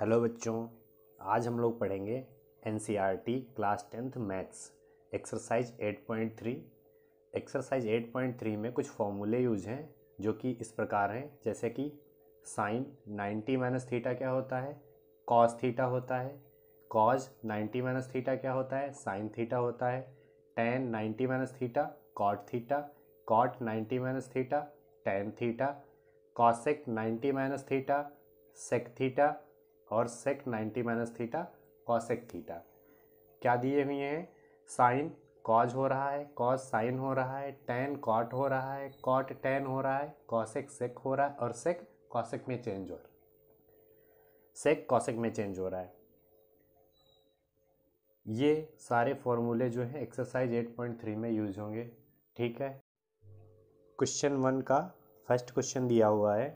hello बच्चों आज हम लोग पढ़ेंगे एन e class tenth maths exercise 8.3 exercise 8.3 में कुछ फॉर्मूले यूज हैं जो कि इस प्रकार हैं जैसे कि साइन 90 माइनस थीटा क्या होता है कॉस थीटा होता है कॉज 90 माइनस थीटा क्या होता है साइन थीटा होता है tan 90 minus theta cot theta cot 90 minus theta tan theta cosec 90 minus theta sec theta और sec 90 minus theta cosec theta क्या दिए हुए हैं साइन कॉज हो रहा है कॉज साइन हो रहा है टेन कॉट हो रहा है कॉट टेन हो रहा है कॉसेक सेक हो रहा है और सेक कॉसेक में चेंज हो रहा है सेक कॉसेक में चेंज हो रहा है ये सारे फॉर्मूले जो हैं एक्सरसाइज 8.3 में यूज होंगे ठीक है क्वेश्चन वन का फर्स्ट क्वेश्चन दिया हुआ है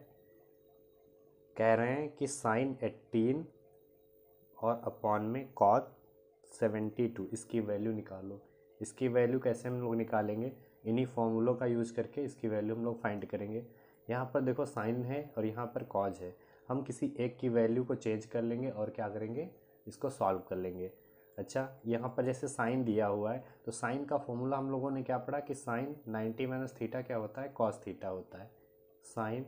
कह रहे हैं कि साइन एट्टीन और अपॉन में कॉस सेवेंटी टू इसकी वैल्यू निकालो इसकी वैल्यू कैसे हम लोग निकालेंगे इन्हीं फॉर्मूलों का यूज करके इसकी वैल्यू हम लोग फाइंड करेंगे यहाँ पर देखो साइन है और यहाँ पर कॉज है हम किसी एक की वैल्यू को चेंज कर लेंगे और क्या करेंगे इसको सॉल्व कर लेंगे अच्छा यहाँ पर जैसे साइन दिया हुआ है तो साइन का फॉर्मूला हम लोगों ने क्या पढ़ा कि साइन 90 माइनस थीटा क्या होता है कॉस थीटा होता है साइन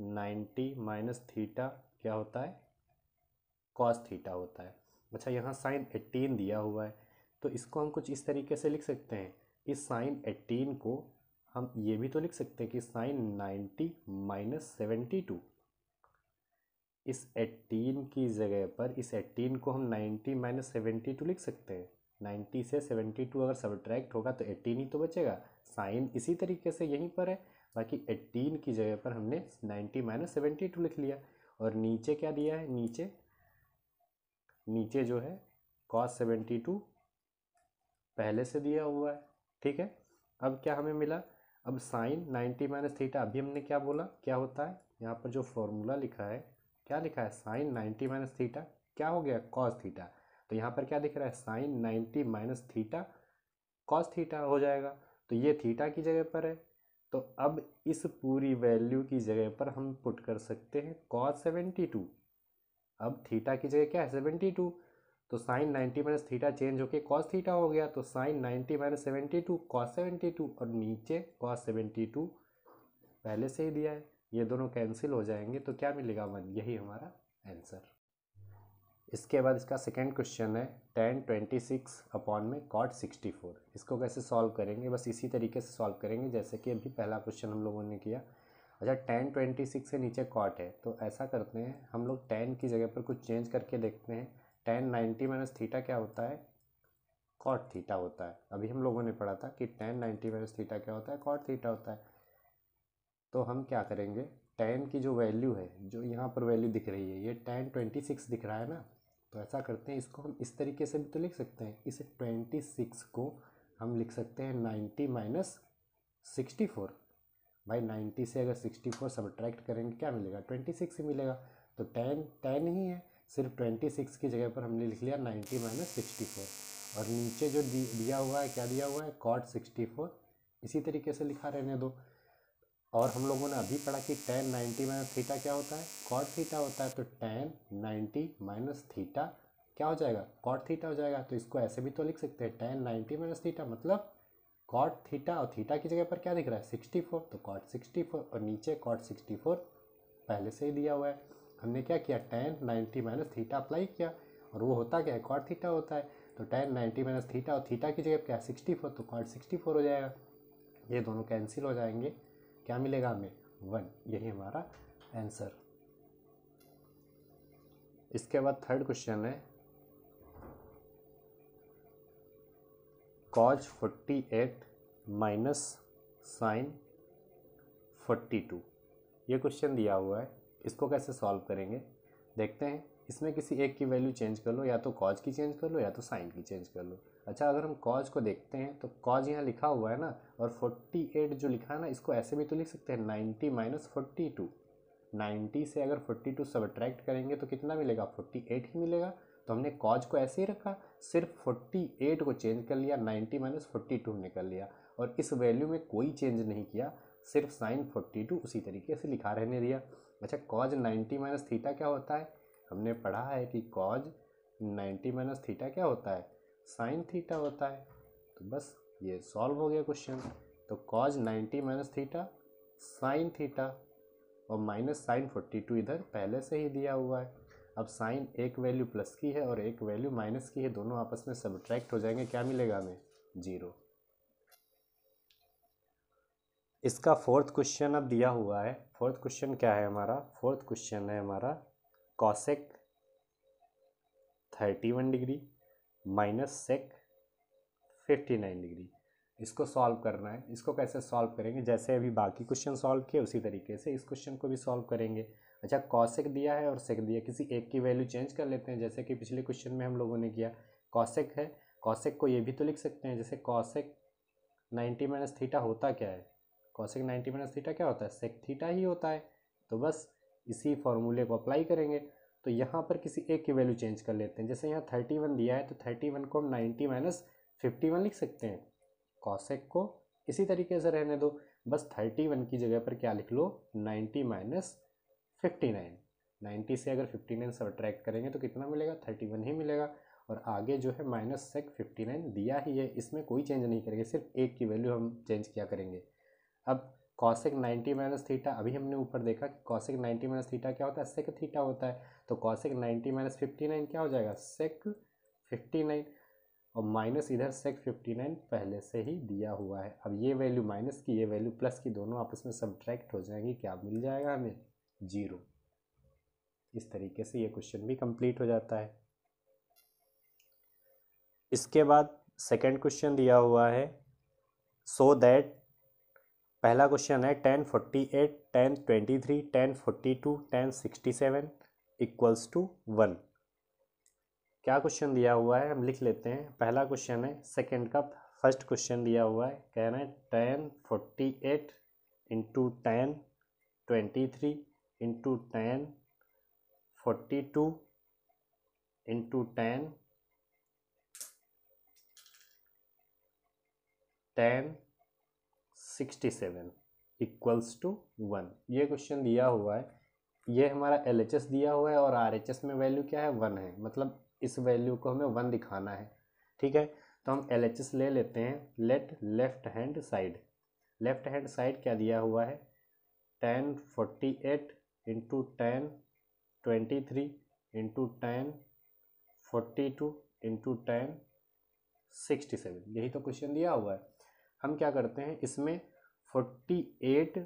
नाइन्टी माइनस थीटा क्या होता है कॉस थीटा होता है अच्छा यहाँ साइन एटीन दिया हुआ है तो इसको हम कुछ इस तरीके से लिख सकते हैं इस साइन एटीन को हम ये भी तो लिख सकते हैं कि sine ninety minus seventy two इस एटीन की जगह पर इस एटीन को हम नाइन्टी माइनस सेवेंटी टू लिख सकते हैं नाइन्टी से सेवेंटी टू अगर सब्ट्रैक्ट होगा तो एटीन ही तो बचेगा साइन इसी तरीके से यहीं पर है बाकी एट्टीन की जगह पर हमने नाइन्टी माइनस सेवेंटी टू लिख लिया और नीचे क्या दिया है नीचे नीचे जो है कॉस सेवेंटी टू पहले से दिया हुआ है ठीक है अब क्या हमें मिला अब साइन नाइन्टी माइनस थीटा अभी हमने क्या बोला क्या होता है यहाँ पर जो फॉर्मूला लिखा है क्या लिखा है साइन नाइन्टी माइनस थीटा क्या हो गया कॉस थीटा तो यहाँ पर क्या दिख रहा है sine ninety minus theta cos theta हो जाएगा तो ये थीटा की जगह पर है तो अब इस पूरी वैल्यू की जगह पर हम पुट कर सकते हैं कॉस सेवेंटी टू अब थीटा की जगह क्या है सेवेंटी टू तो sine ninety minus theta change होके कॉस थीटा हो गया तो sine ninety minus seventy two cos seventy two और नीचे कॉस सेवेंटी टू पहले से ही दिया है ये दोनों कैंसिल हो जाएंगे तो क्या मिलेगा वन यही हमारा आंसर इसके बाद इसका सेकेंड क्वेश्चन है टेन ट्वेंटी सिक्स अपॉन में कॉट सिक्सटी फोर इसको कैसे सॉल्व करेंगे बस इसी तरीके से सॉल्व करेंगे जैसे कि अभी पहला क्वेश्चन हम लोगों ने किया अच्छा टेन ट्वेंटी सिक्स से नीचे कॉट है तो ऐसा करते हैं हम लोग टेन की जगह पर कुछ चेंज करके देखते हैं टेन नाइन्टी माइनस थीटा क्या होता है कॉट थीटा होता है अभी हम लोगों ने पढ़ा था कि टेन नाइन्टी माइनस थीटा क्या होता है कॉट थीटा होता है तो हम क्या करेंगे टेन की जो वैल्यू है जो यहाँ पर वैल्यू दिख रही है ये टेन ट्वेंटी सिक्स दिख रहा है ना तो ऐसा करते हैं इसको हम इस तरीके से भी तो लिख सकते हैं इस ट्वेंटी सिक्स को हम लिख सकते हैं नाइन्टी माइनस सिक्सटी फोर भाई नाइन्टी से अगर सिक्सटी फोर सब्ट्रैक्ट करेंगे क्या मिलेगा ट्वेंटी सिक्स ही मिलेगा तो टेन टेन ही है सिर्फ ट्वेंटी सिक्स की जगह पर हमने लिख लिया नाइन्टी माइनस सिक्सटी फोर और नीचे जो दिया हुआ है क्या दिया हुआ है कॉट सिक्सटी फोर इसी तरीके से लिखा रहने दो और हम लोगों ने अभी पढ़ा कि टेन नाइन्टी माइनस थीटा क्या होता है कॉट थीटा होता है तो टेन नाइन्टी माइनस थीटा क्या हो जाएगा कॉट थीटा हो जाएगा तो इसको ऐसे भी तो लिख सकते हैं टेन नाइन्टी माइनस थीटा मतलब कॉट थीटा और थीटा की जगह पर क्या दिख रहा है सिक्सटी फोर तो कॉट सिक्सटी फोर और नीचे कॉट सिक्सटी फोर पहले से ही दिया हुआ है हमने क्या किया tan ninety minus theta apply किया और वो होता क्या है कॉट थीटा होता है तो टेन नाइन्टी माइनस थीटा और थीटा की जगह क्या है सिक्सटी फोर तो कॉट सिक्सटी फोर हो जाएगा ये दोनों कैंसिल हो जाएंगे क्या मिलेगा हमें वन यही हमारा आंसर इसके बाद थर्ड क्वेश्चन है cos forty eight minus sine forty two ये क्वेश्चन दिया हुआ है इसको कैसे सॉल्व करेंगे देखते हैं इसमें किसी एक की वैल्यू चेंज कर लो या तो कॉज की चेंज कर लो या तो साइन की चेंज कर लो अच्छा अगर हम कॉज को देखते हैं तो कॉज यहाँ लिखा हुआ है ना और 48 जो लिखा है ना इसको ऐसे भी तो लिख सकते हैं 90 माइनस फोर्टी टू नाइन्टी से अगर फोर्टी टू सब अट्रैक्ट करेंगे तो कितना मिलेगा फोर्टी एट ही मिलेगा तो हमने कॉज को ऐसे ही रखा सिर्फ फोर्टी एट को चेंज कर लिया नाइन्टी माइनस फोर्टी टू हमने कर लिया और इस वैल्यू में कोई चेंज नहीं किया सिर्फ साइन फोर्टी टू उसी तरीके से लिखा रहने दिया अच्छा कॉज नाइन्टी माइनस थीटा क्या होता है हमने पढ़ा है कि कॉज नाइन्टी माइनस थीटा क्या होता है साइन थीटा होता है तो बस ये सॉल्व हो गया क्वेश्चन तो cos ninety minus theta sine theta और माइनस साइन फोर्टी टू इधर पहले से ही दिया हुआ है अब साइन एक वैल्यू प्लस की है और एक वैल्यू माइनस की है दोनों आपस में सब्ट्रैक्ट हो जाएंगे क्या मिलेगा हमें जीरो इसका फोर्थ क्वेश्चन अब दिया हुआ है फोर्थ क्वेश्चन क्या है हमारा फोर्थ क्वेश्चन है हमारा cosec thirty one degree minus sec fifty nine degree इसको सॉल्व करना है इसको कैसे सॉल्व करेंगे जैसे अभी बाकी क्वेश्चन सॉल्व किए उसी तरीके से इस क्वेश्चन को भी सॉल्व करेंगे अच्छा कॉसेक दिया है और सेक दिया किसी एक की वैल्यू चेंज कर लेते हैं जैसे कि पिछले क्वेश्चन में हम लोगों ने किया कॉसेक है कॉसेक को ये भी तो लिख सकते हैं जैसे कॉसेक नाइन्टी माइनस थीटा होता क्या है कॉसेक नाइन्टी माइनस थीटा क्या होता है सेक थीटा ही होता है तो बस इसी फॉर्मूले को अप्लाई करेंगे तो यहाँ पर किसी एक की वैल्यू चेंज कर लेते हैं जैसे यहाँ थर्टी वन दिया है तो थर्टी वन को हम नाइन्टी माइनस फिफ्टी वन लिख सकते हैं कॉसेक को इसी तरीके से रहने दो बस थर्टी वन की जगह पर क्या लिख लो ninety minus fifty nine ninety से अगर फिफ्टी नाइन सब अट्रैक्ट करेंगे तो कितना मिलेगा थर्टी वन ही मिलेगा और आगे जो है माइनस सेक फिफ्टी नाइन दिया ही है इसमें कोई चेंज नहीं करेंगे सिर्फ एक की वैल्यू हम चेंज किया करेंगे अब कॉसेक नाइन्टी माइनस थीटा अभी हमने ऊपर देखा कि कॉसेक नाइन्टी माइनस थीटा क्या होता है सेक थीटा होता है तो cosec ninety minus fifty nine क्या हो जाएगा सेक फिफ्टी नाइन और माइनस इधर सेक फिफ्टी नाइन पहले से ही दिया हुआ है अब ये वैल्यू माइनस की ये वैल्यू प्लस की दोनों आपस में सब्ट्रैक्ट हो जाएंगी क्या मिल जाएगा हमें जीरो इस तरीके से ये क्वेश्चन भी कंप्लीट हो जाता है इसके बाद सेकेंड क्वेश्चन दिया हुआ है सो दैट पहला क्वेश्चन है tan forty eight tan twenty three tan forty two tan sixty seven equals to one क्या क्वेश्चन दिया हुआ है हम लिख लेते हैं पहला क्वेश्चन है सेकेंड का फर्स्ट क्वेश्चन दिया हुआ है कह रहे हैं tan forty eight into tan twenty three into tan forty two into tan tan sixty seven equals to one ये क्वेश्चन दिया हुआ है ये हमारा एल दिया हुआ है और आर में वैल्यू क्या है वन है मतलब इस वैल्यू को हमें वन दिखाना है ठीक है तो हम एल ले लेते हैं let left hand side left hand side क्या दिया हुआ है tan forty eight into tan twenty three into tan forty two into tan sixty seven यही तो क्वेश्चन दिया हुआ है हम क्या करते हैं इसमें फोर्टी एट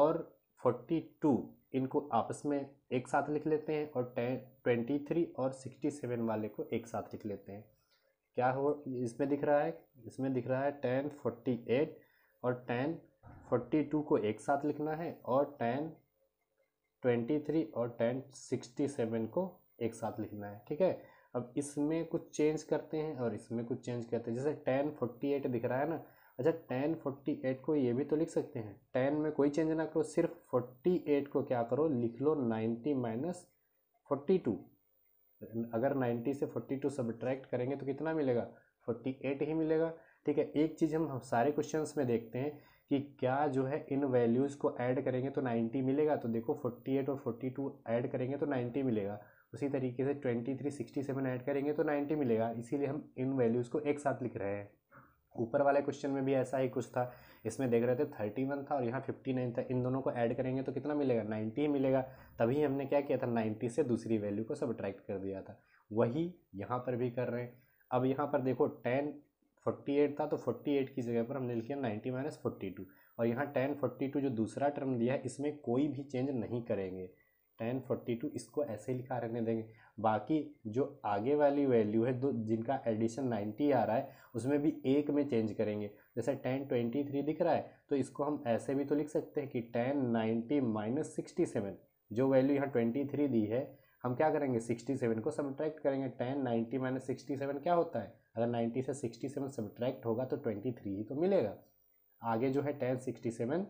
और फोर्टी टू इनको आपस में एक साथ लिख लेते हैं और टेन ट्वेंटी थ्री और सिक्सटी सेवन वाले को एक साथ लिख लेते हैं क्या हो इसमें दिख रहा है इसमें दिख रहा है टेन फोर्टी एट और टेन फोर्टी टू को एक साथ लिखना है और टेन ट्वेंटी थ्री और टेन सिक्सटी सेवन को एक साथ लिखना है ठीक है अब इसमें कुछ चेंज करते हैं और इसमें कुछ चेंज करते हैं जैसे टेन फोर्टी एट दिख रहा है ना अच्छा टेन फोर्टी एट को ये भी तो लिख सकते हैं टेन में कोई चेंज ना करो सिर्फ फोर्टी एट को क्या करो लिख लो नाइन्टी माइनस फोर्टी टू अगर नाइन्टी से फोर्टी टू सब्ट्रैक्ट करेंगे तो कितना मिलेगा फोर्टी एट ही मिलेगा ठीक है एक चीज़ हम सारे क्वेश्चन में देखते हैं कि क्या जो है इन वैल्यूज़ को ऐड करेंगे तो नाइन्टी मिलेगा तो देखो एट और टू ऐड करेंगे तो नाइन्टी मिलेगा उसी तरीके से सिक्सटी सेवन ऐड करेंगे तो नाइन्टी मिलेगा इसीलिए हम इन वैल्यूज़ को एक साथ लिख रहे हैं ऊपर वाले क्वेश्चन में भी ऐसा ही कुछ था इसमें देख रहे थे थर्टी वन था और यहाँ फिफ्टी नाइन था इन दोनों को ऐड करेंगे तो कितना मिलेगा नाइन्टी ही मिलेगा तभी हमने क्या किया था नाइन्टी से दूसरी वैल्यू को सब कर दिया था वही यहाँ पर भी कर रहे हैं अब यहाँ पर देखो टेन फोर्टी एट था तो फोर्टी एट की जगह पर हमने लिखा नाइन्टी माइनस फोर्टी टू और यहाँ टेन फोर्टी टू जो दूसरा टर्म दिया है इसमें कोई भी चेंज नहीं करेंगे टेन फोर्टी टू इसको ऐसे ही लिखा रखने देंगे बाकी जो आगे वाली वैल्यू है दो जिनका एडिशन नाइन्टी आ रहा है उसमें भी एक में चेंज करेंगे जैसे टेन ट्वेंटी थ्री दिख रहा है तो इसको हम ऐसे भी तो लिख सकते हैं कि tan ninety minus sixty seven जो वैल्यू यहाँ ट्वेंटी थ्री दी है हम क्या करेंगे सिक्सटी सेवन को सब्ट्रैक्ट करेंगे tan ninety minus sixty seven क्या होता है अगर नाइन्टी से सिक्सटी सेवन सब्ट्रैक्ट होगा तो ट्वेंटी थ्री ही तो मिलेगा आगे जो है टेन सिक्सटी सेवन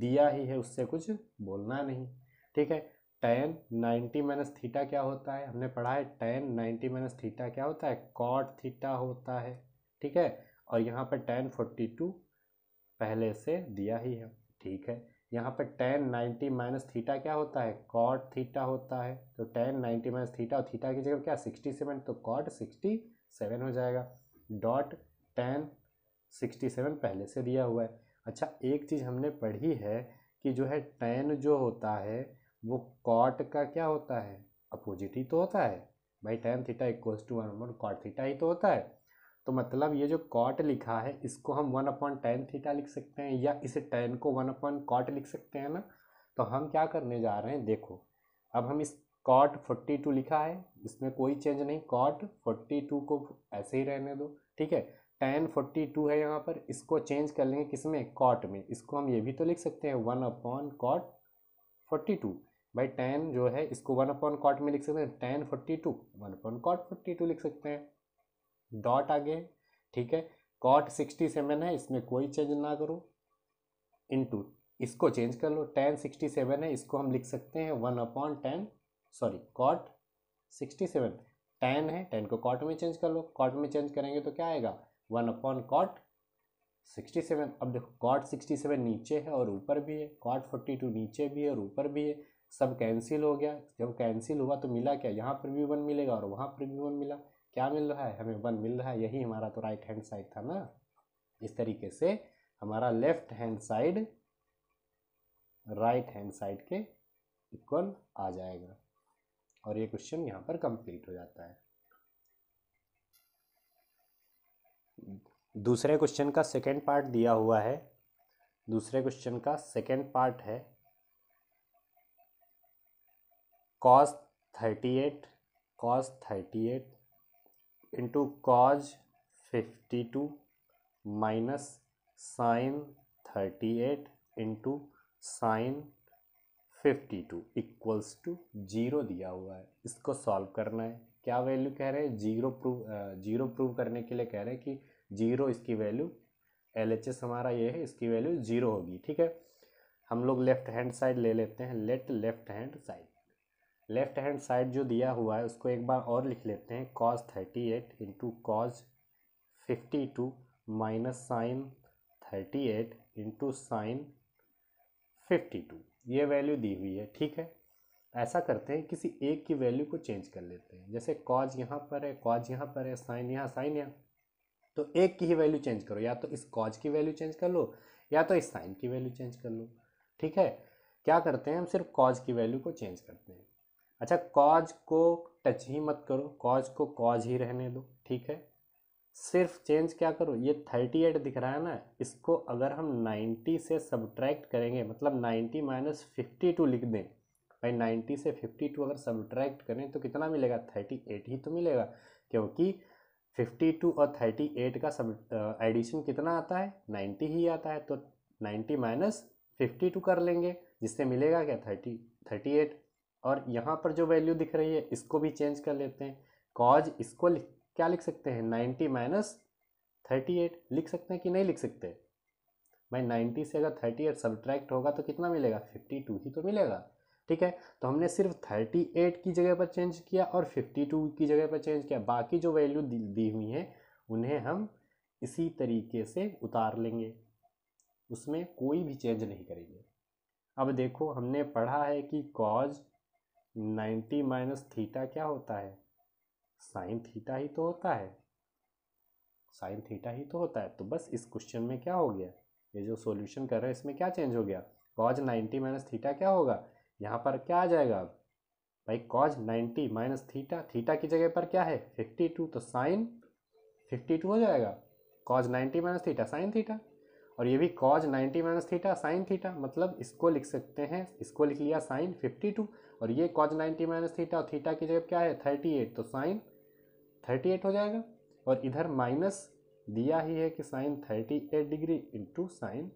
दिया ही है उससे कुछ बोलना नहीं ठीक है टेन नाइन्टी माइनस थीटा क्या होता है हमने पढ़ा है टेन नाइन्टी माइनस थीटा क्या होता है कॉट थीटा होता है ठीक है और यहाँ पर टेन फोर्टी टू पहले से दिया ही है ठीक है यहाँ पर टेन नाइन्टी माइनस थीटा क्या होता है कॉट थीटा होता है तो टेन नाइन्टी माइनस थीटा और थीटा की जगह क्या सिक्सटी सेवन तो कॉट सिक्सटी सेवन हो जाएगा डॉट टेन सिक्सटी सेवन पहले से दिया हुआ है अच्छा एक चीज़ हमने पढ़ी है कि जो है टेन जो होता है वो कॉट का क्या होता है अपोजिट ही तो होता है भाई tan theta equals to one upon cot theta ही तो होता है तो मतलब ये जो कॉट लिखा है इसको हम वन अपॉन टेन थीटा लिख सकते हैं या इस टेन को वन अपॉन कॉट लिख सकते हैं ना तो हम क्या करने जा रहे हैं देखो अब हम इस कॉट फोर्टी टू लिखा है इसमें कोई चेंज नहीं कॉट फोर्टी टू को ऐसे ही रहने दो ठीक है टेन फोर्टी टू है यहाँ पर इसको चेंज कर लेंगे किस में कॉट में इसको हम ये भी तो लिख सकते हैं one upon cot forty two भाई टेन जो है इसको वन अपॉन कॉट में लिख सकते हैं tan forty two one upon cot forty two लिख सकते हैं डॉट आगे ठीक है कॉट सिक्सटी सेवन है इसमें कोई चेंज ना करो इनटू इसको चेंज कर लो टेन सिक्सटी सेवन है इसको हम लिख सकते हैं one upon tan sorry cot sixty seven tan है टेन को कॉट में चेंज कर लो कॉट में चेंज करेंगे तो क्या आएगा one upon cot sixty seven अब देखो कॉट सिक्सटी सेवन नीचे है और ऊपर भी है कॉट फोर्टी टू नीचे भी है और ऊपर भी है सब कैंसिल हो गया जब कैंसिल हुआ तो मिला क्या यहाँ पर भी वन मिलेगा और वहाँ पर भी वन मिला क्या मिल रहा है हमें वन मिल रहा है यही हमारा तो राइट हैंड साइड था ना इस तरीके से हमारा left hand side right hand side के इक्वल आ जाएगा और ये क्वेश्चन यहाँ पर कंप्लीट हो जाता है दूसरे क्वेश्चन का सेकेंड पार्ट दिया हुआ है दूसरे क्वेश्चन का सेकेंड पार्ट है cos thirty eight cos thirty eight into cos fifty two minus sine thirty eight into sine fifty two equals to zero दिया हुआ है इसको सॉल्व करना है क्या वैल्यू कह रहे हैं जीरो प्रूव जीरो प्रूव करने के लिए कह रहे हैं कि जीरो इसकी वैल्यू एल एच एस हमारा ये है इसकी वैल्यू जीरो होगी ठीक है हम लोग लेफ्ट हैंड साइड ले लेते हैं let left hand side left hand side जो दिया हुआ है उसको एक बार और लिख लेते हैं cos thirty eight into cos fifty two minus sine thirty eight into sine fifty two ये वैल्यू दी हुई है ठीक है ऐसा करते हैं किसी एक की वैल्यू को चेंज कर लेते हैं जैसे कॉज यहाँ पर है कॉज यहाँ पर है साइन यहाँ साइन यहाँ तो एक की ही वैल्यू चेंज करो या तो इस कॉज की वैल्यू चेंज कर लो या तो इस साइन की वैल्यू चेंज कर लो ठीक है क्या करते हैं हम सिर्फ कॉज की वैल्यू को चेंज करते हैं अच्छा कॉज को टच ही मत करो कॉज को कॉज ही रहने दो ठीक है सिर्फ चेंज क्या करो ये थर्टी एट दिख रहा है ना इसको अगर हम नाइन्टी से सब्ट्रैक्ट करेंगे मतलब नाइन्टी माइनस फिफ्टी टू लिख दें भाई नाइन्टी से फिफ्टी टू अगर सब्ट्रैक्ट करें तो कितना मिलेगा थर्टी एट ही तो मिलेगा क्योंकि फिफ्टी टू और थर्टी एट का सब एडिशन कितना आता है नाइन्टी ही आता है तो नाइन्टी माइनस फिफ्टी टू कर लेंगे जिससे मिलेगा क्या थर्टी थर्टी एट और यहाँ पर जो वैल्यू दिख रही है इसको भी चेंज कर लेते हैं कॉज इसको क्या लिख सकते हैं नाइन्टी माइनस थर्टी एट लिख सकते हैं कि नहीं लिख सकते भाई नाइन्टी से अगर थर्टी एट सब्ट्रैक्ट होगा तो कितना मिलेगा फिफ्टी टू ही तो मिलेगा ठीक है तो हमने सिर्फ थर्टी एट की जगह पर चेंज किया और फिफ्टी टू की जगह पर चेंज किया बाकी जो वैल्यू दी, दी हुई हैं उन्हें हम इसी तरीके से उतार लेंगे उसमें कोई भी चेंज नहीं करेंगे अब देखो हमने पढ़ा है कि कॉज नाइन्टी माइनस थीटा क्या होता है साइन थीटा ही तो होता है साइन थीटा ही तो होता है तो बस इस क्वेश्चन में क्या हो गया ये जो सॉल्यूशन कर रहे हैं इसमें क्या चेंज हो गया कॉज नाइन्टी माइनस थीटा क्या होगा यहाँ पर क्या आ जाएगा भाई cos ninety minus theta theta की जगह पर क्या है फिफ्टी टू तो साइन फिफ्टी टू हो जाएगा cos ninety minus theta sine theta और ये भी cos 90 minus theta sine theta मतलब इसको लिख सकते हैं इसको लिख लिया साइन 52 और ये कॉज 90 माइनस थीटा और थीटा की जगह क्या है 38 तो साइन 38 हो जाएगा और इधर माइनस दिया ही है कि sine 38 degree into sine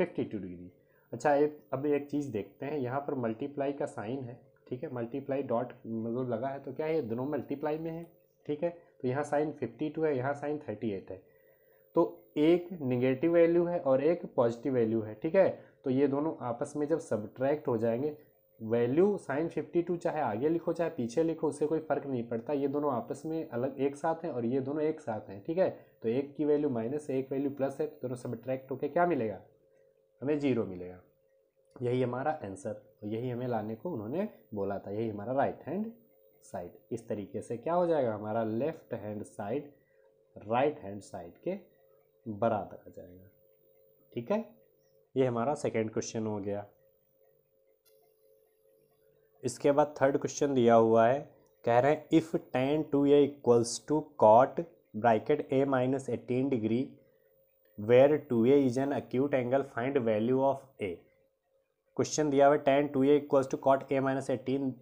52 degree अच्छा एक अब एक चीज़ देखते हैं यहाँ पर मल्टीप्लाई का साइन है ठीक है मल्टीप्लाई डॉट मतलब लगा है तो क्या है दोनों मल्टीप्लाई में है ठीक है तो यहाँ साइन फिफ्टी है यहाँ साइन थर्टी है तो एक निगेटिव वैल्यू है और एक पॉजिटिव वैल्यू है ठीक है तो ये दोनों आपस में जब सब्ट्रैक्ट हो जाएंगे वैल्यू साइन फिफ्टी टू चाहे आगे लिखो चाहे पीछे लिखो उससे कोई फ़र्क नहीं पड़ता ये दोनों आपस में अलग एक साथ हैं और ये दोनों एक साथ हैं ठीक है तो एक की वैल्यू माइनस एक वैल्यू प्लस है तो दोनों सब्ट्रैक्ट होकर क्या मिलेगा हमें जीरो मिलेगा यही हमारा आंसर तो यही हमें लाने को उन्होंने बोला था यही हमारा राइट हैंड साइड इस तरीके से क्या हो जाएगा हमारा left hand side right hand side के बारात आ जाएगा ठीक है ये हमारा सेकेंड क्वेश्चन हो गया इसके बाद थर्ड क्वेश्चन दिया हुआ है कह रहे हैं if tan two A equals to cot bracket A minus eighteen degree where two A is an acute angle find value of A question दिया हुआ है tan two A equals to cot A minus eighteen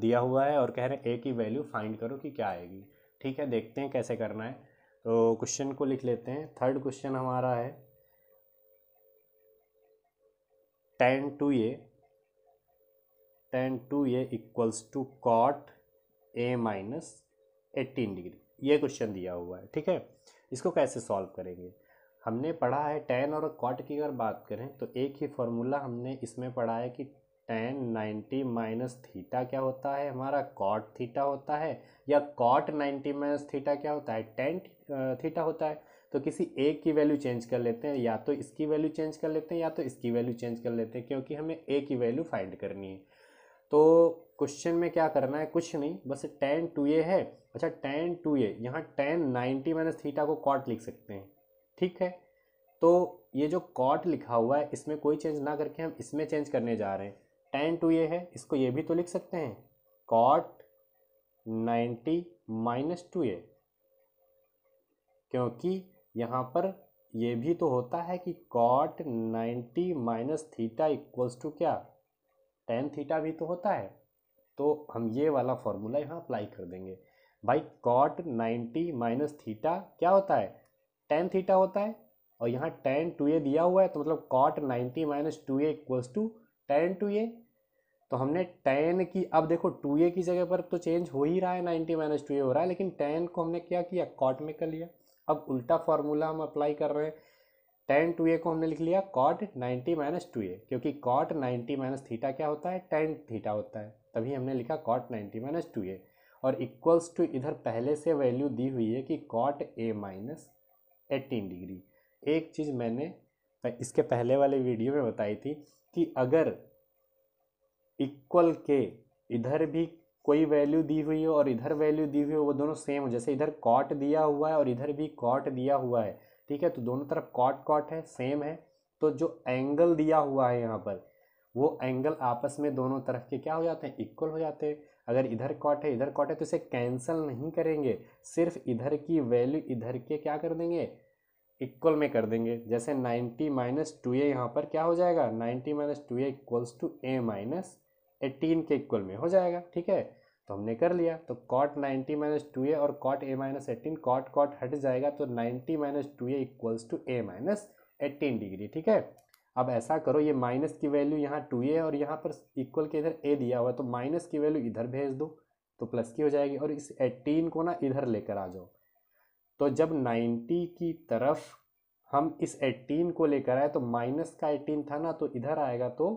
दिया हुआ है और कह रहे हैं ए की वैल्यू फाइंड करो कि क्या आएगी ठीक है देखते हैं कैसे करना है तो क्वेश्चन को लिख लेते हैं थर्ड क्वेश्चन हमारा है tan two A tan two A equals to cot A minus eighteen degree ये क्वेश्चन दिया हुआ है ठीक है इसको कैसे सॉल्व करेंगे हमने पढ़ा है टेन और कॉट की अगर बात करें तो एक ही फॉर्मूला हमने इसमें पढ़ा है कि टेन नाइन्टी माइनस थीटा क्या होता है हमारा कॉट थीटा होता है या कॉट नाइन्टी माइनस थीटा क्या होता है टेन थीटा होता है तो किसी एक की वैल्यू चेंज कर लेते हैं या तो इसकी वैल्यू चेंज कर लेते हैं या तो इसकी वैल्यू चेंज कर लेते हैं क्योंकि हमें ए की वैल्यू फाइंड करनी है तो क्वेश्चन में क्या करना है कुछ नहीं बस टेन टू ए है अच्छा टेन टू ए यहाँ टेन नाइन्टी माइनस थीटा को कॉट लिख सकते हैं ठीक है तो ये जो कॉट लिखा हुआ है इसमें कोई चेंज ना करके हम इसमें चेंज करने जा रहे हैं टेन टू ये है इसको ये भी तो लिख सकते हैं cot ninety minus two A क्योंकि यहाँ पर ये भी तो होता है कि cot ninety minus theta equals to क्या टेन थीटा भी तो होता है तो हम ये वाला फॉर्मूला यहाँ अप्लाई कर देंगे भाई कॉट नाइन्टी माइनस थीटा क्या होता है टेन थीटा होता है और यहाँ टेन टू ए दिया हुआ है तो मतलब cot ninety minus two A equals to tan two A तो हमने टेन की अब देखो टू ए की जगह पर तो चेंज हो ही रहा है नाइन्टी माइनस टू ए हो रहा है लेकिन टेन को हमने क्या किया कॉट में कर लिया अब उल्टा फार्मूला हम अप्लाई कर रहे हैं टेन टू ए को हमने लिख लिया cot ninety minus two A क्योंकि कॉट नाइन्टी माइनस थीटा क्या होता है टेन थीटा होता है तभी हमने लिखा cot ninety minus two A और इक्वल्स टू इधर पहले से वैल्यू दी हुई है कि cot A minus eighteen degree एक चीज़ मैंने इसके पहले वाले वीडियो में बताई थी कि अगर इक्वल के इधर भी कोई वैल्यू दी हुई हो और इधर वैल्यू दी हुई हो वो दोनों सेम हो जैसे इधर कॉट दिया हुआ है और इधर भी कॉट दिया हुआ है ठीक है तो दोनों तरफ कॉट कॉट है सेम है तो जो एंगल दिया हुआ है यहाँ पर वो एंगल आपस में दोनों तरफ के क्या हो जाते हैं इक्वल हो जाते हैं अगर इधर कॉट है इधर कॉट है तो इसे कैंसिल नहीं करेंगे सिर्फ इधर की वैल्यू इधर के क्या कर देंगे इक्वल में कर देंगे जैसे 90 माइनस टू ए यहाँ पर क्या हो जाएगा 90 minus two A equals to A minus eighteen के इक्वल में हो जाएगा ठीक है तो हमने कर लिया तो कॉट 90 माइनस टू ए और cot A minus eighteen cot cot हट जाएगा तो 90 minus two A equals to A minus eighteen degree ठीक है अब ऐसा करो ये माइनस की वैल्यू यहाँ टू ए और यहाँ पर इक्वल के इधर ए दिया हुआ है तो माइनस की वैल्यू इधर भेज दो तो प्लस की हो जाएगी और इस एटीन को ना इधर लेकर आ जाओ तो जब 90 की तरफ हम इस 18 को लेकर आए तो माइनस का 18 था ना तो इधर आएगा तो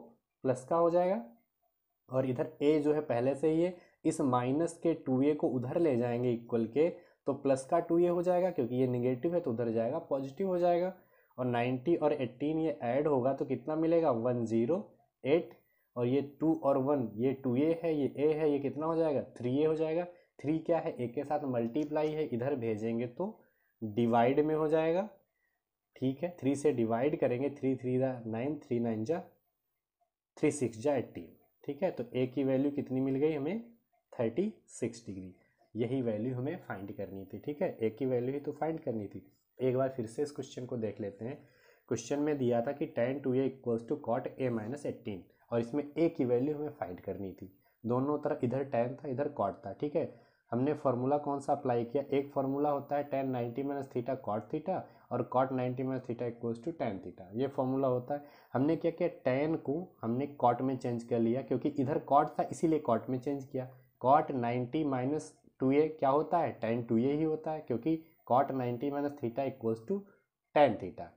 प्लस का हो जाएगा और इधर ए जो है पहले से ही है इस माइनस के टू ए को उधर ले जाएंगे इक्वल के तो प्लस का टू ए हो जाएगा क्योंकि ये निगेटिव है तो उधर जाएगा पॉजिटिव हो जाएगा और नाइन्टी और एट्टीन ये ऐड होगा तो कितना मिलेगा वन ज़ीरो एट और ये टू और वन ये टू ए है ये ए है ये कितना हो जाएगा थ्री ए हो जाएगा थ्री क्या है ए के साथ मल्टीप्लाई है इधर भेजेंगे तो डिवाइड में हो जाएगा ठीक है थ्री से डिवाइड करेंगे थ्री थ्री जा नाइन थ्री नाइन जा थ्री सिक्स जा एट्टीन ठीक है तो ए की वैल्यू कितनी मिल गई हमें थर्टी सिक्स डिग्री यही वैल्यू हमें फाइंड करनी थी ठीक है ए की वैल्यू ही तो फाइंड करनी थी एक बार फिर से इस क्वेश्चन को देख लेते हैं क्वेश्चन में दिया था कि tan two A equals to cot A minus eighteen और इसमें ए की वैल्यू हमें फाइंड करनी थी दोनों तरफ इधर टेन था इधर कॉट था ठीक है हमने फॉर्मूला कौन सा अप्लाई किया एक फॉर्मूला होता है tan ninety minus theta cot theta और cot ninety minus theta equals to tan theta ये फॉर्मूला होता है हमने क्या किया टेन को हमने कॉट में चेंज कर लिया क्योंकि इधर कॉट था इसीलिए कॉट में चेंज किया cot ninety minus two A क्या होता है टेन टू ए ही होता है क्योंकि cot ninety minus theta equals to tan theta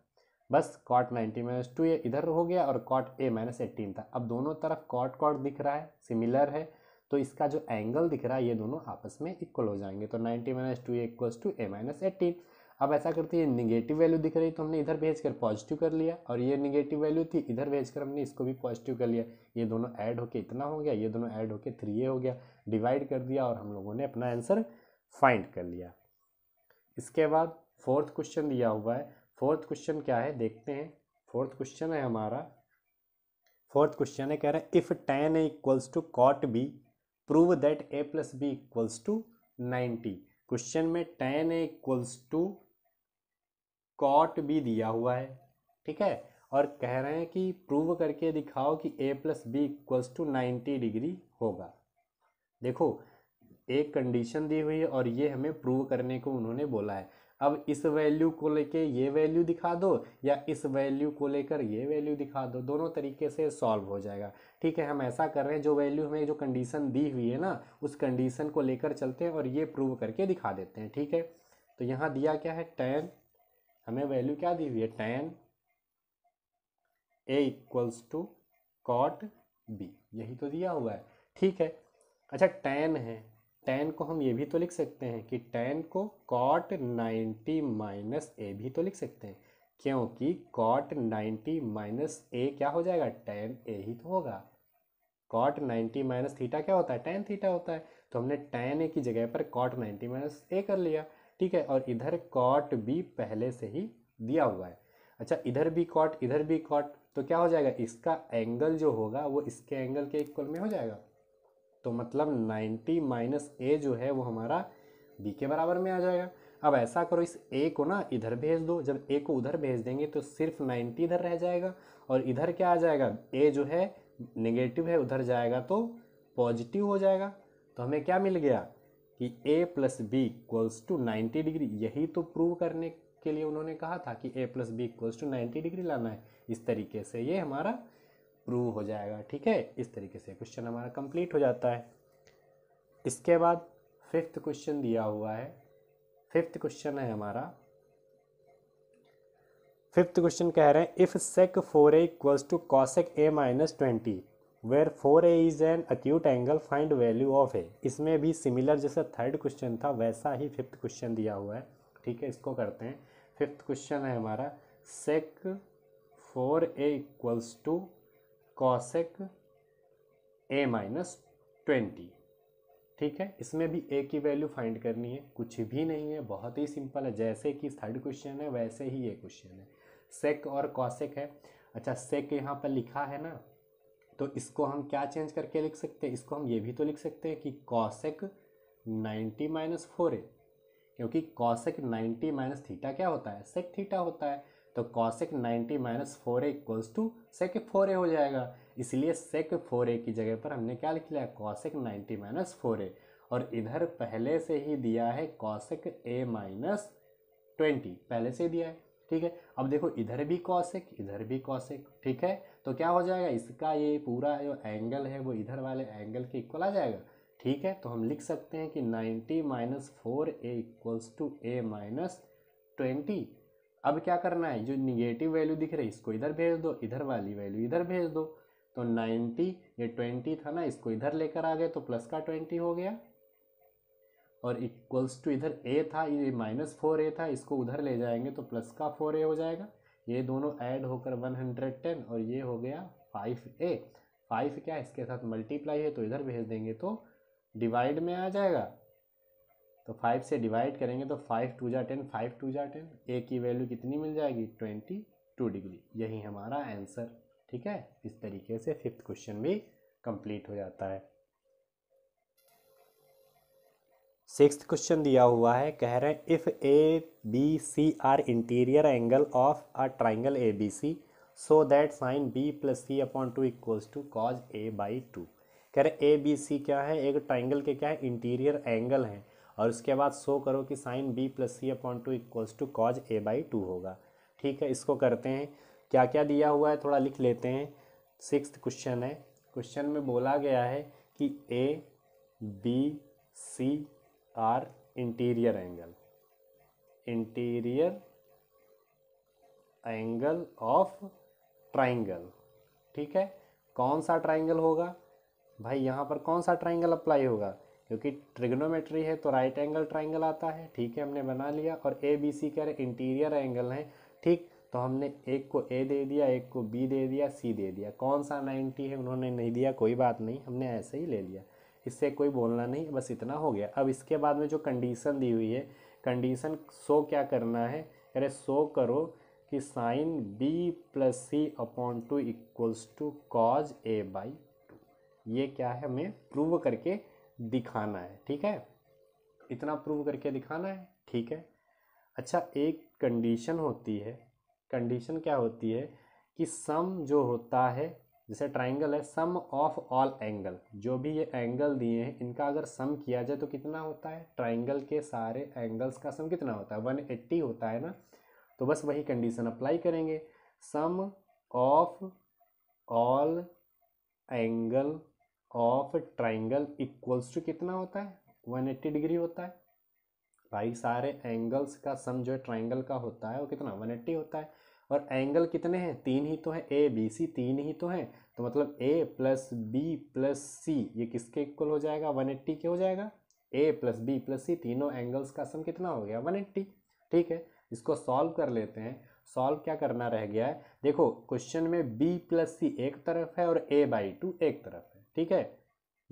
बस कॉट नाइन्टी माइनस टू ये इधर हो गया और कॉट ए माइनस एट्टीन था अब दोनों तरफ कॉट कॉट दिख रहा है सिमिलर है तो इसका जो एंगल दिख रहा है ये दोनों आपस में इक्वल हो जाएंगे तो ninety minus two equals to A minus eighteen अब ऐसा करते हैं निगेटिव वैल्यू दिख रही तो हमने इधर भेज कर पॉजिटिव कर लिया और ये निगेटिव वैल्यू थी इधर भेज कर हमने इसको भी पॉजिटिव कर लिया ये दोनों ऐड होके इतना हो गया ये दोनों ऐड होके थ्री ए हो गया डिवाइड कर दिया और हम लोगों ने अपना आंसर फाइंड कर लिया इसके बाद फोर्थ क्वेश्चन दिया हुआ है फोर्थ क्वेश्चन क्या है देखते हैं फोर्थ क्वेश्चन है हमारा फोर्थ क्वेश्चन है कह रहा है if tan equals to cot B prove that A plus B equals to ninety question में tan A equals to cot B दिया हुआ है ठीक है और कह रहे हैं कि प्रूव करके दिखाओ कि A plus B equals to ninety degree होगा देखो एक कंडीशन दी हुई है और ये हमें प्रूव करने को उन्होंने बोला है अब इस वैल्यू को लेके ये वैल्यू दिखा दो या इस वैल्यू को लेकर ये वैल्यू दिखा दो दोनों तरीके से सॉल्व हो जाएगा ठीक है हम ऐसा कर रहे हैं जो वैल्यू हमें जो कंडीशन दी हुई है ना उस कंडीशन को लेकर चलते हैं और ये प्रूव करके दिखा देते हैं ठीक है तो यहाँ दिया क्या है टेन हमें वैल्यू क्या दी हुई है tan A equals to cot B यही तो दिया हुआ है ठीक है अच्छा टेन है टेन को हम ये भी तो लिख सकते हैं कि टेन को कॉट नाइन्टी माइनस ए भी तो लिख सकते हैं क्योंकि कॉट नाइन्टी माइनस ए क्या हो जाएगा टेन ए ही तो होगा कॉट नाइन्टी माइनस थीटा क्या होता है टेन थीटा होता है तो हमने टेन ए की जगह पर कॉट नाइन्टी माइनस ए कर लिया ठीक है और इधर कॉट बी पहले से ही दिया हुआ है अच्छा इधर भी कॉट इधर भी कॉट तो क्या हो जाएगा इसका एंगल जो होगा वो इसके एंगल के इक्वल में हो जाएगा तो मतलब 90 माइनस ए जो है वो हमारा बी के बराबर में आ जाएगा अब ऐसा करो इस ए को ना इधर भेज दो जब ए को उधर भेज देंगे तो सिर्फ 90 इधर रह जाएगा और इधर क्या आ जाएगा ए जो है नेगेटिव है उधर जाएगा तो पॉजिटिव हो जाएगा तो हमें क्या मिल गया कि A plus B equals to ninety degree यही तो प्रूव करने के लिए उन्होंने कहा था कि A plus B equals to ninety degree लाना है इस तरीके से ये हमारा प्रूव हो जाएगा ठीक है इस तरीके से क्वेश्चन हमारा कंप्लीट हो जाता है इसके बाद फिफ्थ क्वेश्चन दिया हुआ है फिफ्थ क्वेश्चन है हमारा फिफ्थ क्वेश्चन कह रहे हैं if sec four A equals to cosec A minus twenty where four A is an acute angle find value of A इसमें भी सिमिलर जैसा थर्ड क्वेश्चन था वैसा ही फिफ्थ क्वेश्चन दिया हुआ है ठीक है इसको करते हैं फिफ्थ क्वेश्चन है हमारा sec four A equals to cosec A minus twenty ठीक है इसमें भी ए की वैल्यू फाइंड करनी है कुछ भी नहीं है बहुत ही सिंपल है जैसे कि थर्ड क्वेश्चन है वैसे ही ये क्वेश्चन है सेक और कॉसेक है अच्छा सेक यहाँ पर लिखा है ना तो इसको हम क्या चेंज करके लिख सकते हैं इसको हम ये भी तो लिख सकते हैं कि cosec ninety minus four A क्योंकि कॉसेक नाइन्टी माइनस थीटा क्या होता है सेक थीटा होता है तो cosec ninety minus four A equals to sec four A हो जाएगा इसलिए सेक फोर ए की जगह पर हमने क्या लिख लिया cosec ninety minus four A और इधर पहले से ही दिया है कॉसेक ए माइनस ट्वेंटी पहले से दिया है ठीक है अब देखो इधर भी कॉसेक इधर भी कॉसेक ठीक है तो क्या हो जाएगा इसका ये पूरा जो एंगल है वो इधर वाले एंगल के इक्वल आ जाएगा ठीक है तो हम लिख सकते हैं कि ninety minus four A equals to A minus twenty अब क्या करना है जो निगेटिव वैल्यू दिख रही है इसको इधर भेज दो इधर वाली वैल्यू इधर भेज दो तो नाइन्टी ये ट्वेंटी था ना इसको इधर लेकर आ गए तो प्लस का ट्वेंटी हो गया और इक्वल्स टू इधर ए था ये माइनस फोर ए था इसको उधर ले जाएंगे तो प्लस का फोर ए हो जाएगा ये दोनों ऐड होकर वन हंड्रेड टेन और ये हो गया फाइव ए फाइव क्या इसके साथ मल्टीप्लाई है तो इधर भेज देंगे तो डिवाइड में आ जाएगा तो फाइव से डिवाइड करेंगे तो फाइव टू जा टेन फाइव टू जा टेन ए की वैल्यू कितनी मिल जाएगी ट्वेंटी टू डिग्री यही हमारा आंसर ठीक है इस तरीके से फिफ्थ क्वेश्चन भी कंप्लीट हो जाता है सिक्स क्वेश्चन दिया हुआ है कह रहे हैं if A B C are interior angle of a triangle A B C so that sine B plus C upon two equals to cos A by two कह रहे ए बी सी क्या है एक ट्राइंगल के क्या है इंटीरियर एंगल हैं और उसके बाद शो करो कि sine B plus C upon two equals to cos A by two होगा ठीक है इसको करते हैं क्या क्या दिया हुआ है थोड़ा लिख लेते हैं सिक्स क्वेश्चन है क्वेश्चन में बोला गया है कि A B C are interior angle interior angle of triangle ठीक है कौन सा ट्राइंगल होगा भाई यहाँ पर कौन सा ट्राइंगल अप्लाई होगा क्योंकि ट्रिग्नोमेट्री है तो राइट एंगल ट्राइंगल आता है ठीक है हमने बना लिया और ए बी सी क्या है इंटीरियर एंगल हैं ठीक तो हमने एक को ए दे दिया एक को बी दे दिया सी दे दिया कौन सा नाइन्टी है उन्होंने नहीं दिया कोई बात नहीं हमने ऐसे ही ले लिया इससे कोई बोलना नहीं बस इतना हो गया अब इसके बाद में जो कंडीशन दी हुई है कंडीशन सो क्या करना है अरे सो करो कि sine B plus C upon two equals to cos A by two ये क्या है हमें प्रूव करके दिखाना है ठीक है इतना प्रूव करके दिखाना है ठीक है अच्छा एक कंडीशन होती है कंडीशन क्या होती है कि सम जो होता है जैसे ट्राइंगल है सम ऑफ ऑल एंगल जो भी ये एंगल दिए हैं इनका अगर सम किया जाए तो कितना होता है ट्राइंगल के सारे एंगल्स का सम कितना होता है वन एट्टी होता है ना तो बस वही कंडीशन अप्लाई करेंगे sum of all angle of triangle equals to कितना होता है 180 डिग्री होता है भाई सारे एंगल्स का सम जो है ट्राइंगल का होता है वो कितना 180 होता है और एंगल कितने हैं तीन ही तो हैं ए बी सी तीन ही तो हैं तो मतलब A plus B plus C ये किसके इक्वल हो जाएगा 180 के हो जाएगा A plus B plus C तीनों एंगल्स का सम कितना हो गया एट्टी ठीक है इसको सॉल्व कर लेते हैं सॉल्व क्या करना रह गया है देखो क्वेश्चन में बी प्लस सी एक तरफ है और ए बाई टू एक तरफ ठीक है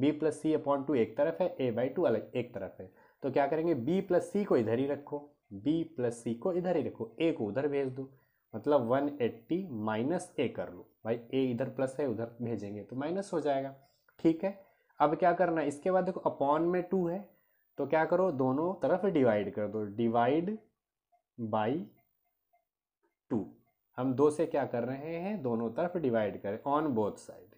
B plus C upon two एक तरफ है ए बाई टू अलग एक तरफ है तो क्या करेंगे बी प्लस सी को इधर ही रखो बी प्लस सी को इधर ही रखो ए को उधर भेज दो मतलब वन एट्टी माइनस ए कर लो भाई ए इधर प्लस है उधर भेजेंगे तो माइनस हो जाएगा ठीक है अब क्या करना है इसके बाद देखो अपॉन में टू है तो क्या करो दोनों तरफ डिवाइड कर दो डिवाइड बाई टू हम दो से क्या कर रहे हैं दोनों तरफ डिवाइड करें on both side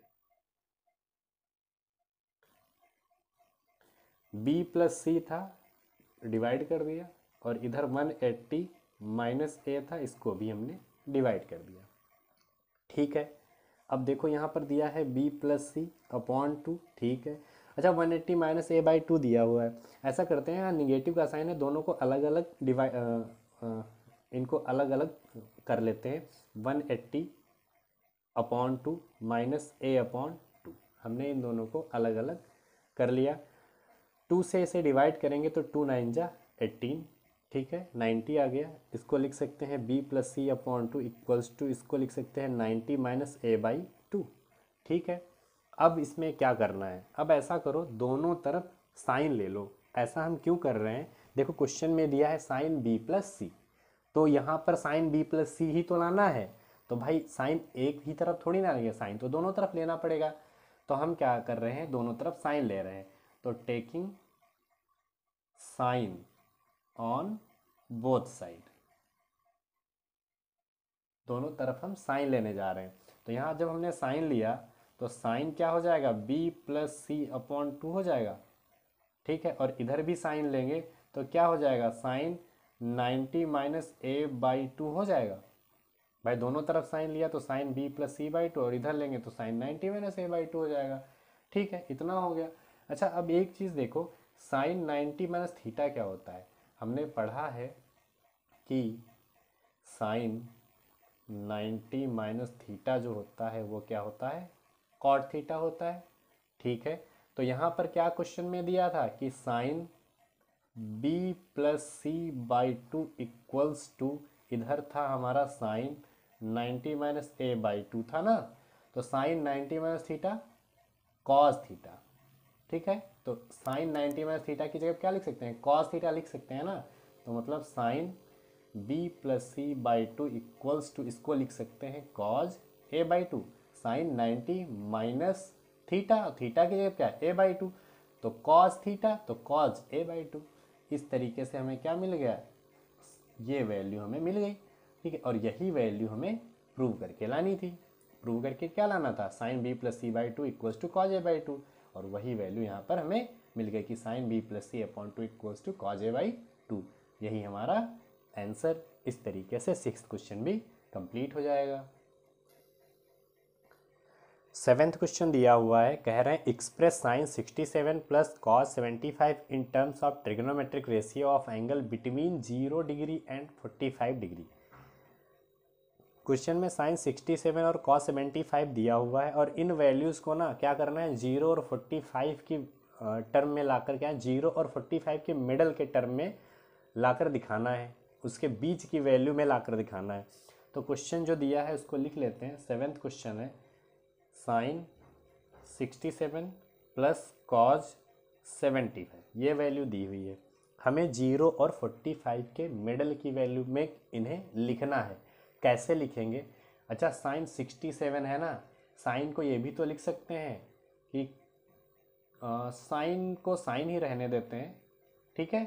B plus C था डिवाइड कर दिया और इधर वन एट्टी माइनस ए था इसको भी हमने डिवाइड कर दिया ठीक है अब देखो यहाँ पर दिया है b plus C upon two ठीक है अच्छा one eighty minus A by two दिया हुआ है ऐसा करते हैं यहाँ निगेटिव का साइन है दोनों को अलग अलग डिवाइ इनको अलग अलग कर लेते हैं one eighty upon two minus A upon two हमने इन दोनों को अलग अलग कर लिया टू से इसे डिवाइड करेंगे तो टू नाइन जा एट्टीन ठीक है नाइन्टी आ गया इसको लिख सकते हैं B plus C upon two equals to इसको लिख सकते हैं ninety minus A by two ठीक है अब इसमें क्या करना है अब ऐसा करो दोनों तरफ साइन ले लो ऐसा हम क्यों कर रहे हैं देखो क्वेश्चन में दिया है साइन बी प्लस सी तो यहाँ पर साइन बी प्लस सी ही तो लाना है तो भाई साइन एक ही तरफ थोड़ी ना लेंगे साइन तो दोनों तरफ लेना पड़ेगा तो हम क्या कर रहे हैं दोनों तरफ साइन ले रहे हैं तो taking sine on both side दोनों तरफ हम साइन लेने जा रहे हैं तो यहाँ जब हमने साइन लिया तो साइन क्या हो जाएगा b plus C upon two हो जाएगा ठीक है और इधर भी साइन लेंगे तो क्या हो जाएगा sine 90 minus A by two हो जाएगा भाई दोनों तरफ साइन लिया तो sine b plus C by two और इधर लेंगे तो sine 90 minus A by two हो जाएगा ठीक है इतना हो गया अच्छा अब एक चीज़ देखो साइन नाइन्टी माइनस थीटा क्या होता है हमने पढ़ा है कि साइन नाइन्टी माइनस थीटा जो होता है वो क्या होता है कॉट थीटा होता है ठीक है तो यहाँ पर क्या क्वेश्चन में दिया था कि sine B plus C by two equals to इधर था हमारा sine ninety minus A by two था ना तो sine ninety minus theta cos theta ठीक है तो साइन नाइन्टी माइनस थीटा की जगह क्या लिख सकते हैं कॉस थीटा लिख सकते हैं ना तो मतलब sine B plus C by two equals to इसको लिख सकते हैं cos A by two sine ninety minus theta और थीटा की जगह क्या है ए बाई टू तो कॉज थीटा तो कॉज ए बाई टू इस तरीके से हमें क्या मिल गया ये वैल्यू हमें मिल गई ठीक है और यही वैल्यू हमें प्रूव करके लानी थी प्रूव करके क्या लाना था sine B plus C by two equals to cos A by two और वही वैल्यू यहाँ पर हमें मिल गई कि sine B plus C upon two equals to cos A by two यही हमारा आंसर इस तरीके से सिक्स क्वेश्चन भी कंप्लीट हो जाएगा सेवेंथ क्वेश्चन दिया हुआ है कह रहे हैं express sine 67 plus seventy five in terms of trigonometric ratio of angle between zero degree and 45 degree question में साइन सिक्सटी सेवन और कॉस सेवेंटी फाइव दिया हुआ है और इन वैल्यूज़ को ना क्या करना है जीरो और फोर्टी फाइव की टर्म में लाकर क्या जीरो और फोर्टी फाइव के मिडल के टर्म में लाकर दिखाना है उसके बीच की वैल्यू में लाकर दिखाना है तो क्वेश्चन जो दिया है उसको लिख लेते हैं सेवेंथ क्वेश्चन है sine sixty seven plus cos seventy five ये वैल्यू दी हुई है हमें जीरो और फोर्टी फाइव के मिडल की वैल्यू में इन्हें लिखना है कैसे लिखेंगे अच्छा साइन सिक्सटी सेवन है ना साइन को ये भी तो लिख सकते हैं कि साइन को साइन ही रहने देते हैं ठीक है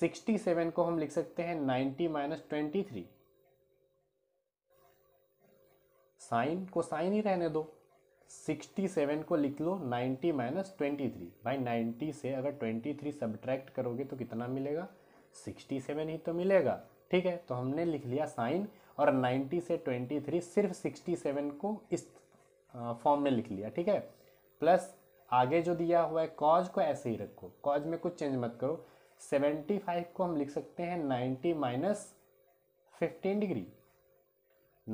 सिक्सटी सेवन को हम लिख सकते हैं ninety minus twenty three sine को साइन ही रहने दो सिक्सटी सेवन को लिख लो नाइन्टी माइनस ट्वेंटी थ्री भाई नाइन्टी से अगर ट्वेंटी थ्री सब्ट्रैक्ट करोगे तो कितना मिलेगा सिक्सटी सेवन ही तो मिलेगा ठीक है तो हमने लिख लिया साइन और 90 से 23 सिर्फ 67 को इस फॉर्म में लिख लिया ठीक है प्लस आगे जो दिया हुआ है कॉज को ऐसे ही रखो कॉज में कुछ चेंज मत करो 75 को हम लिख सकते हैं 90 माइनस फिफ्टीन डिग्री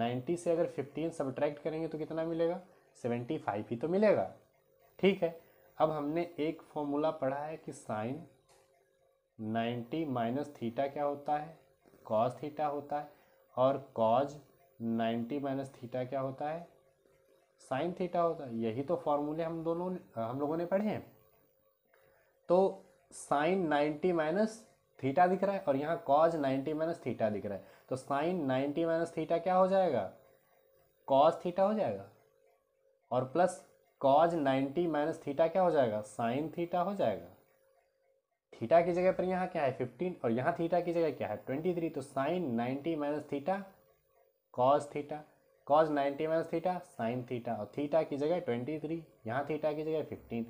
90 से अगर 15 सब्ट्रैक्ट करेंगे तो कितना मिलेगा 75 ही तो मिलेगा ठीक है अब हमने एक फॉर्मूला पढ़ा है कि साइन 90 माइनस थीटा क्या होता है कॉस थीटा होता है और कॉज 90 माइनस थीटा क्या होता है साइन थीटा होता है यही तो फॉर्मूले हम दोनों हम लोगों ने पढ़े हैं तो साइन 90 माइनस थीटा दिख रहा है और यहाँ कॉज 90 माइनस थीटा दिख रहा है तो साइन 90 माइनस थीटा क्या हो जाएगा कॉज थीटा हो जाएगा और प्लस कॉज 90 माइनस थीटा क्या हो जाएगा साइन थीटा हो जाएगा थीटा की जगह पर यहाँ क्या है फिफ्टीन और यहाँ थीटा की जगह क्या है ट्वेंटी थ्री तो sine ninety minus theta cos theta cos ninety minus theta sine theta और थीटा की जगह ट्वेंटी थ्री यहाँ थीटा की जगह फिफ्टीन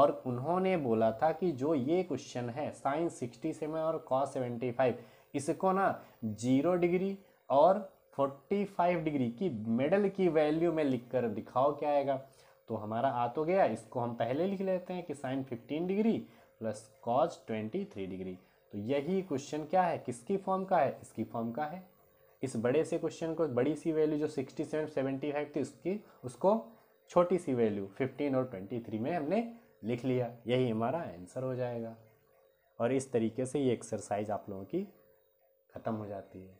और उन्होंने बोला था कि जो ये क्वेश्चन है साइन सिक्सटी सेवन और कॉस सेवेंटी फाइव इसको ना जीरो डिग्री और फोर्टी फाइव डिग्री की मेडल की वैल्यू में लिख कर दिखाओ क्या आएगा तो हमारा आ तो गया इसको हम पहले लिख लेते हैं कि sine fifteen degree plus cos twenty three degree तो यही क्वेश्चन क्या है किसकी फॉर्म का है इसकी फॉर्म का है इस बड़े से क्वेश्चन को बड़ी सी वैल्यू जो सिक्सटी सेवन सेवेंटी फाइव थी उसकी उसको छोटी सी वैल्यू फिफ्टीन और ट्वेंटी थ्री में हमने लिख लिया यही हमारा आंसर हो जाएगा और इस तरीके से ये एक्सरसाइज आप लोगों की ख़त्म हो जाती है